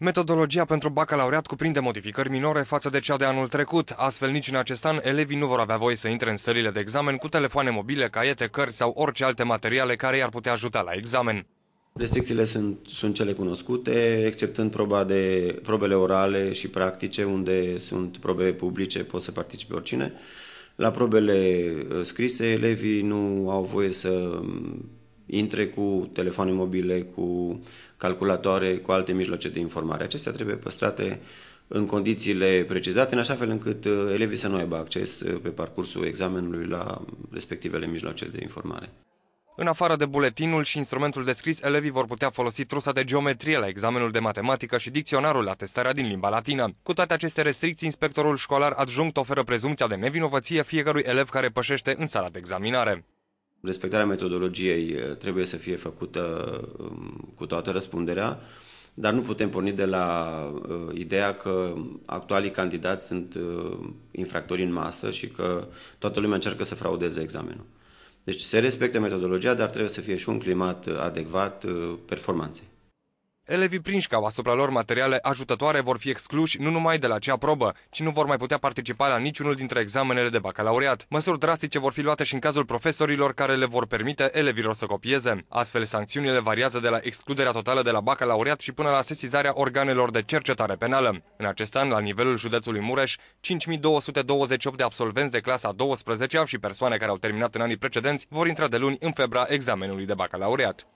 Metodologia pentru bacalaureat cuprinde modificări minore față de cea de anul trecut, astfel nici în acest an elevii nu vor avea voie să intre în sălile de examen cu telefoane mobile, caiete, cărți sau orice alte materiale care i-ar putea ajuta la examen. Restricțiile sunt, sunt cele cunoscute, exceptând proba de, probele orale și practice, unde sunt probe publice, pot să participe oricine. La probele uh, scrise, elevii nu au voie să intre cu telefoane mobile, cu calculatoare, cu alte mijloace de informare. Acestea trebuie păstrate în condițiile precizate, în așa fel încât uh, elevii să nu aibă acces uh, pe parcursul examenului la respectivele mijloace de informare. În afară de buletinul și instrumentul de scris, elevii vor putea folosi trusa de geometrie la examenul de matematică și dicționarul la testarea din limba latină. Cu toate aceste restricții, inspectorul școlar adjunct oferă prezumția de nevinovăție fiecărui elev care pășește în sala de examinare. Respectarea metodologiei eh, trebuie să fie făcută um, cu toată răspunderea, dar nu putem porni de la eh, ideea că actualii candidați sunt eh, infractori în masă și că toată lumea încearcă să fraudeze examenul. Deci se respectă metodologia, dar trebuie să fie și un climat adecvat performanței. Elevii prinși ca asupra lor materiale ajutătoare vor fi excluși nu numai de la acea probă, ci nu vor mai putea participa la niciunul dintre examenele de bacalaureat. Măsuri drastice vor fi luate și în cazul profesorilor care le vor permite elevilor să copieze. Astfel, sancțiunile variază de la excluderea totală de la bacalaureat și până la sesizarea organelor de cercetare penală. În acest an, la nivelul județului Mureș, 5228 de absolvenți de clasa 12 și persoane care au terminat în anii precedenți vor intra de luni în febra examenului de bacalaureat.